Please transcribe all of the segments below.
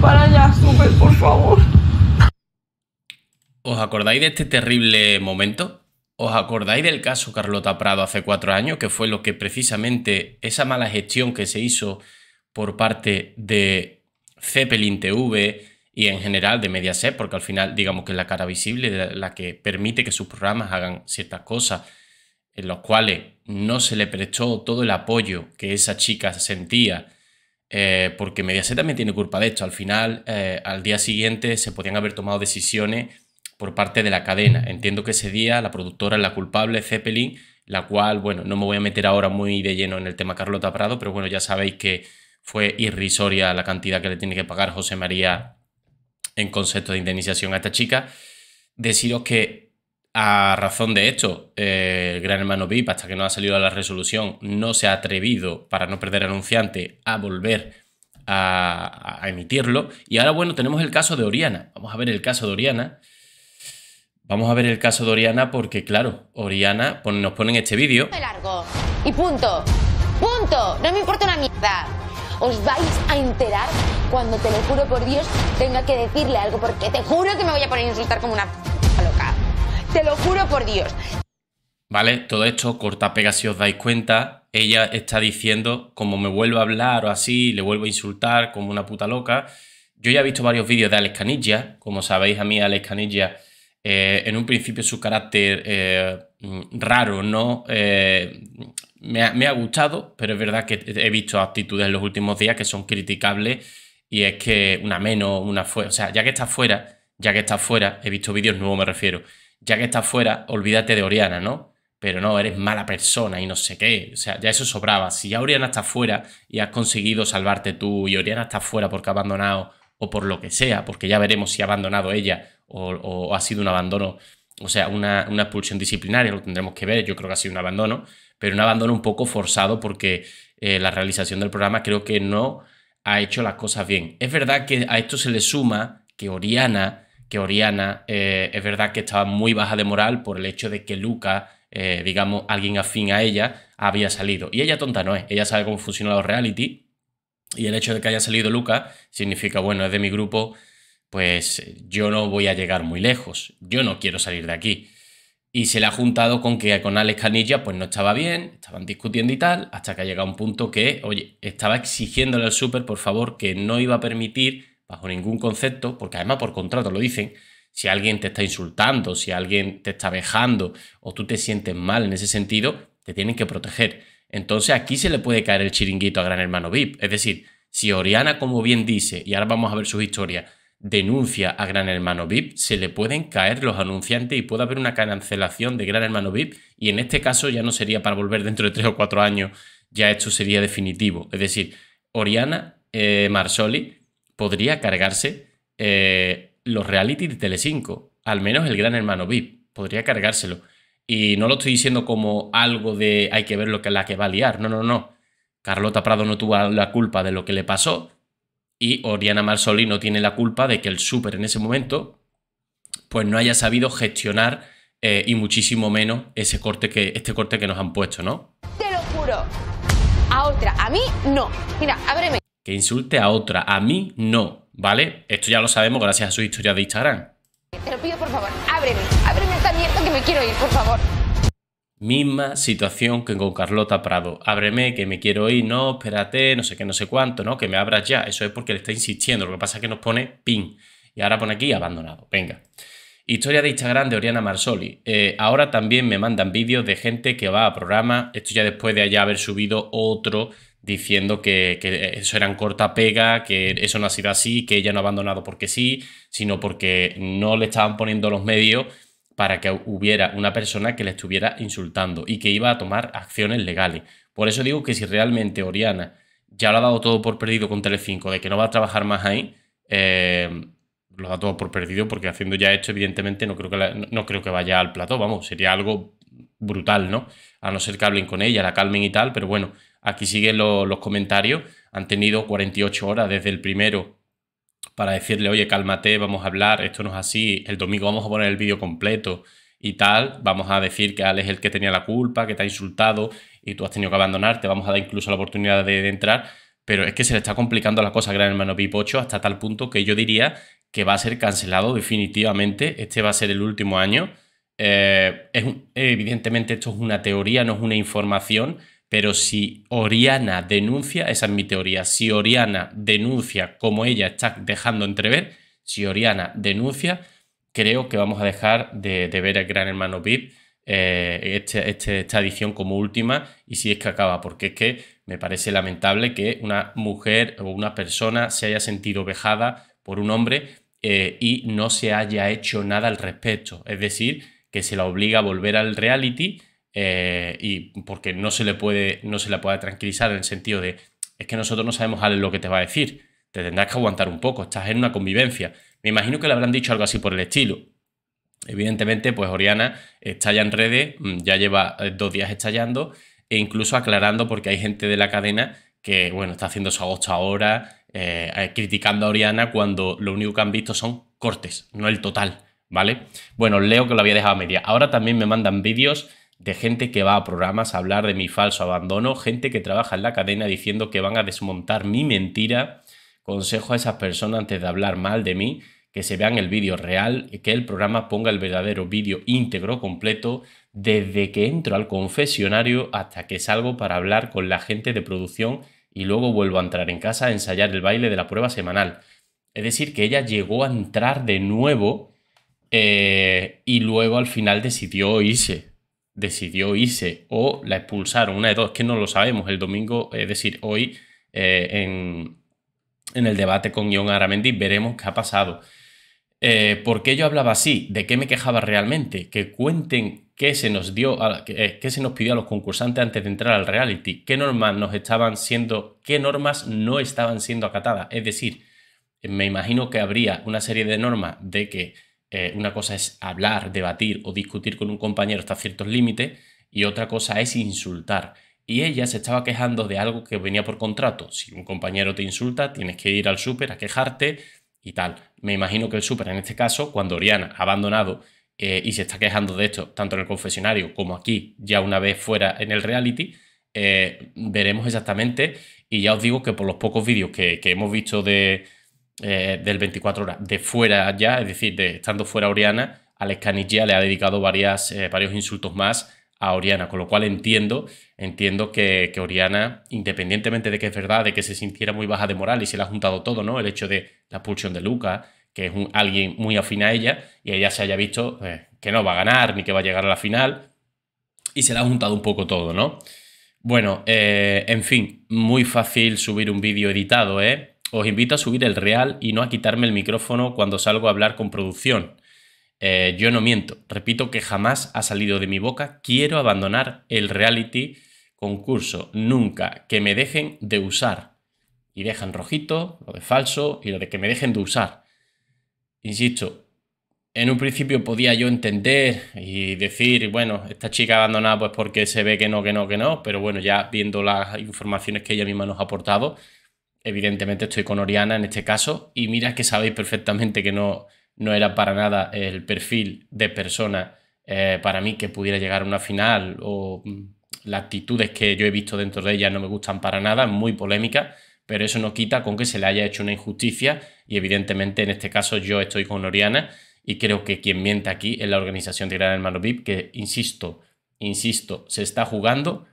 para allá, sube, por favor. ¿Os acordáis de este terrible momento? ¿Os acordáis del caso Carlota Prado hace cuatro años, que fue lo que precisamente esa mala gestión que se hizo por parte de Zeppelin TV y en general de Mediaset, porque al final digamos que es la cara visible, la que permite que sus programas hagan ciertas cosas, en los cuales no se le prestó todo el apoyo que esa chica sentía eh, porque Mediaset también tiene culpa de esto. Al final, eh, al día siguiente se podían haber tomado decisiones por parte de la cadena. Entiendo que ese día la productora es la culpable, Zeppelin, la cual, bueno, no me voy a meter ahora muy de lleno en el tema Carlota Prado, pero bueno, ya sabéis que fue irrisoria la cantidad que le tiene que pagar José María en concepto de indemnización a esta chica. Deciros que a razón de esto, eh, el gran hermano VIP, hasta que no ha salido a la resolución, no se ha atrevido, para no perder anunciante, a volver a, emitirlo. Y ahora, bueno, tenemos el caso de Oriana. Vamos a ver el caso de Oriana. Vamos a ver el caso de Oriana porque, claro, Oriana nos pone en este vídeo. y punto. Punto. No me importa una mierda. Os vais a enterar cuando te lo juro por Dios tenga que decirle algo porque te juro que me voy a poner a insultar como una te lo juro por Dios. Vale, todo esto, corta pega si os dais cuenta, ella está diciendo, como me vuelvo a hablar o así, le vuelvo a insultar como una puta loca. Yo ya he visto varios vídeos de Alex Canilla, como sabéis a mí Alex Canilla, eh, en un principio su carácter eh, raro, ¿no? Eh, me, ha, me ha gustado, pero es verdad que he visto actitudes en los últimos días que son criticables y es que una menos, una fuera, o sea, ya que está fuera, ya que está fuera, he visto vídeos nuevos, me refiero, ya que estás fuera, olvídate de Oriana, ¿no? Pero no, eres mala persona y no sé qué. O sea, ya eso sobraba. Si ya Oriana está fuera y has conseguido salvarte tú y Oriana está fuera porque ha abandonado o por lo que sea, porque ya veremos si ha abandonado ella o, ha sido un abandono, o sea, una, expulsión disciplinaria, lo tendremos que ver, yo creo que ha sido un abandono, pero un abandono un poco forzado porque eh, la realización del programa creo que no ha hecho las cosas bien. Es verdad que a esto se le suma que Oriana que Oriana eh, es verdad que estaba muy baja de moral por el hecho de que Luca, eh, digamos, alguien afín a ella, había salido. Y ella tonta no es, ella sabe cómo funciona los reality. Y el hecho de que haya salido Luca significa, bueno, es de mi grupo, pues yo no voy a llegar muy lejos, yo no quiero salir de aquí. Y se le ha juntado con que con Alex Canilla pues no estaba bien, estaban discutiendo y tal, hasta que ha llegado un punto que, oye, estaba exigiéndole al Super, por favor, que no iba a permitir bajo ningún concepto, porque además por contrato lo dicen, si alguien te está insultando, si alguien te está vejando o tú te sientes mal en ese sentido, te tienen que proteger. Entonces aquí se le puede caer el chiringuito a Gran Hermano VIP. Es decir, si Oriana, como bien dice, y ahora vamos a ver su historias, denuncia a Gran Hermano VIP, se le pueden caer los anunciantes y puede haber una cancelación de Gran Hermano VIP y en este caso ya no sería para volver dentro de tres o cuatro años, ya esto sería definitivo. Es decir, Oriana eh, Marsoli podría cargarse eh, los reality de Telecinco, al menos el Gran Hermano VIP, podría cargárselo. Y no lo estoy diciendo como algo de hay que ver lo que la que va a liar, no, no, no. Carlota Prado no tuvo la culpa de lo que le pasó y Oriana Marsoli no tiene la culpa de que el súper en ese momento pues no haya sabido gestionar eh, y muchísimo menos ese corte que este corte que nos han puesto, ¿no? Te lo juro. A otra, a mí no. Mira, ábreme que insulte a otra, a mí no, ¿vale? Esto ya lo sabemos gracias a su historia de Instagram. Te lo pido por favor, ábreme, ábreme esta mierda que me quiero ir, por favor. Misma situación que con Carlota Prado. Ábreme, que me quiero ir, no, espérate, no sé qué, no sé cuánto, ¿no? Que me abras ya. Eso es porque le está insistiendo. Lo que pasa es que nos pone pin. Y ahora pone aquí abandonado. Venga. Historia de Instagram de Oriana Marsoli. Eh, ahora también me mandan vídeos de gente que va a programa. Esto ya después de allá haber subido otro diciendo que, que, eso eran corta pega, que eso no ha sido así, que ella no ha abandonado porque sí, sino porque no le estaban poniendo los medios para que hubiera una persona que le estuviera insultando y que iba a tomar acciones legales. Por eso digo que si realmente Oriana ya lo ha dado todo por perdido con Telecinco, de que no va a trabajar más ahí, eh, lo da todo por perdido porque haciendo ya esto, evidentemente, no creo que, no creo que vaya al plató, vamos, sería algo brutal, ¿no? A no ser que hablen con ella, la calmen y tal, pero bueno, Aquí siguen los comentarios. Han tenido 48 horas desde el primero para decirle, oye, cálmate, vamos a hablar, esto no es así, el domingo vamos a poner el vídeo completo y tal, vamos a decir que Ale es el que tenía la culpa, que te ha insultado y tú has tenido que abandonarte, vamos a dar incluso la oportunidad de, entrar, pero es que se le está complicando la cosa Gran Hermano Pipocho hasta tal punto que yo diría que va a ser cancelado definitivamente, este va a ser el último año. Eh, evidentemente esto es una teoría, no es una información, pero si Oriana denuncia, esa es mi teoría, si Oriana denuncia como ella está dejando entrever, si Oriana denuncia, creo que vamos a dejar de, ver el Gran Hermano VIP eh, este, este, esta edición como última y si es que acaba, porque es que me parece lamentable que una mujer o una persona se haya sentido vejada por un hombre eh, y no se haya hecho nada al respecto. Es decir, que se la obliga a volver al reality eh, y porque no se le puede, no se la puede tranquilizar en el sentido de es que nosotros no sabemos lo que te va a decir, te tendrás que aguantar un poco, estás en una convivencia. Me imagino que le habrán dicho algo así por el estilo. Evidentemente, pues Oriana está en redes, mm, ya lleva eh, dos días estallando e incluso aclarando porque hay gente de la cadena que, bueno, está haciendo su agosto ahora, eh, criticando a Oriana cuando lo único que han visto son cortes, no el total, ¿vale? Bueno, leo que lo había dejado a media. Ahora también me mandan vídeos de gente que va a programas a hablar de mi falso abandono, gente que trabaja en la cadena diciendo que van a desmontar mi mentira. Consejo a esas personas antes de hablar mal de mí que se vean el vídeo real, que el programa ponga el verdadero vídeo íntegro completo desde que entro al confesionario hasta que salgo para hablar con la gente de producción y luego vuelvo a entrar en casa a ensayar el baile de la prueba semanal. Es decir, que ella llegó a entrar de nuevo eh, y luego al final decidió irse decidió irse o la expulsaron, una de dos, que no lo sabemos. El domingo, es decir, hoy eh, en, el debate con Ion Aramendi veremos qué ha pasado. Eh, ¿Por qué yo hablaba así? ¿De qué me quejaba realmente? Que cuenten qué se nos dio, qué, eh, qué se nos pidió a los concursantes antes de entrar al reality, qué normas nos estaban siendo, qué normas no estaban siendo acatadas. Es decir, me imagino que habría una serie de normas de que eh, una cosa es hablar, debatir o discutir con un compañero hasta ciertos límites y otra cosa es insultar. Y ella se estaba quejando de algo que venía por contrato. Si un compañero te insulta, tienes que ir al súper a quejarte y tal. Me imagino que el súper, en este caso, cuando Oriana ha abandonado eh, y se está quejando de esto, tanto en el confesionario como aquí, ya una vez fuera en el reality, eh, veremos exactamente. Y ya os digo que por los pocos vídeos que hemos visto de, eh, del 24 horas de fuera ya, es decir, de estando fuera Oriana, Alex escanilla le ha dedicado varias, eh, varios insultos más a Oriana, con lo cual entiendo, entiendo que, que, Oriana, independientemente de que es verdad, de que se sintiera muy baja de moral y se le ha juntado todo, ¿no? El hecho de la expulsión de Luca, que es un, alguien muy afín a ella, y ella se haya visto eh, que no va a ganar ni que va a llegar a la final, y se le ha juntado un poco todo, ¿no? Bueno, en fin, muy fácil subir un vídeo editado, ¿eh? Os invito a subir el real y no a quitarme el micrófono cuando salgo a hablar con producción. Eh, yo no miento, repito que jamás ha salido de mi boca, quiero abandonar el reality concurso, nunca, que me dejen de usar. Y dejan rojito, lo de falso y lo de que me dejen de usar. Insisto, en un principio podía yo entender y decir, bueno, esta chica abandonada pues porque se ve que no, que no, que no, pero bueno, ya viendo las informaciones que ella misma nos ha aportado, evidentemente estoy con Oriana en este caso, y mira que sabéis perfectamente que no, no era para nada el perfil de persona eh, para mí que pudiera llegar a una final o mm, las actitudes que yo he visto dentro de ella no me gustan para nada, muy polémica, pero eso no quita con que se le haya hecho una injusticia y evidentemente en este caso yo estoy con Oriana y creo que quien miente aquí es la organización de Gran Hermano VIP que, insisto, insisto, se está jugando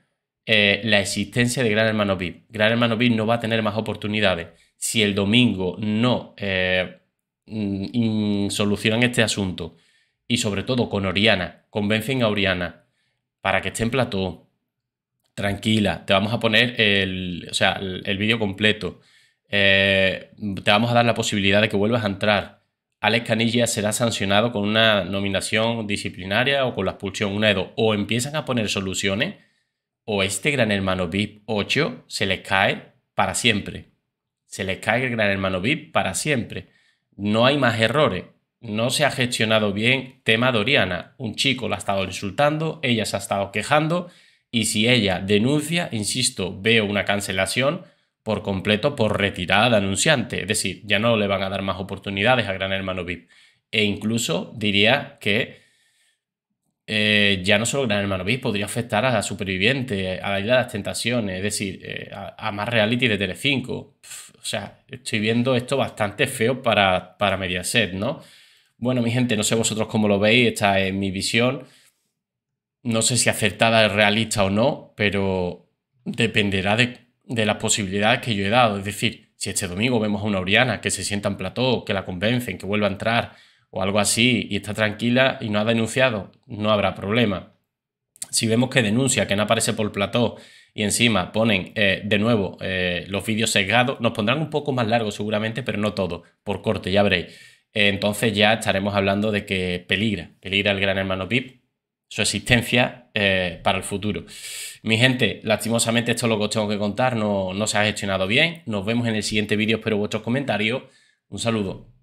eh, la existencia de Gran Hermano VIP. Gran Hermano VIP no va a tener más oportunidades. Si el domingo no eh, mm, solucionan este asunto y sobre todo con Oriana, convencen a Oriana para que esté en plató, tranquila, te vamos a poner el, sea, el, vídeo completo, eh, te vamos a dar la posibilidad de que vuelvas a entrar. Alex Canilla será sancionado con una nominación disciplinaria o con la expulsión, una de O empiezan a poner soluciones o este Gran Hermano VIP 8 se le cae para siempre. Se les cae el Gran Hermano VIP para siempre. No hay más errores. No se ha gestionado bien tema Doriana. Un chico la ha estado insultando, ella se ha estado quejando y si ella denuncia, insisto, veo una cancelación por completo por retirada de anunciante. Es decir, ya no le van a dar más oportunidades a Gran Hermano VIP. E incluso diría que eh, ya no solo Gran Hermano B podría afectar a la superviviente, a la isla de las tentaciones, es decir, eh, a, más reality de Telecinco. 5. o sea, estoy viendo esto bastante feo para, para Mediaset, ¿no? Bueno, mi gente, no sé vosotros cómo lo veis, esta es mi visión. No sé si acertada es realista o no, pero dependerá de, de las posibilidades que yo he dado. Es decir, si este domingo vemos a una Oriana que se sienta en plató, que la convencen, que vuelva a entrar, o algo así y está tranquila y no ha denunciado, no habrá problema. Si vemos que denuncia, que no aparece por plató y encima ponen eh, de nuevo eh, los vídeos sesgados, nos pondrán un poco más largo seguramente, pero no todo, por corte, ya veréis. Eh, entonces ya estaremos hablando de que peligra, peligra el gran hermano Pip, su existencia para el futuro. Mi gente, lastimosamente esto es lo que os tengo que contar, no, no se ha gestionado bien. Nos vemos en el siguiente vídeo, espero vuestros comentarios. Un saludo.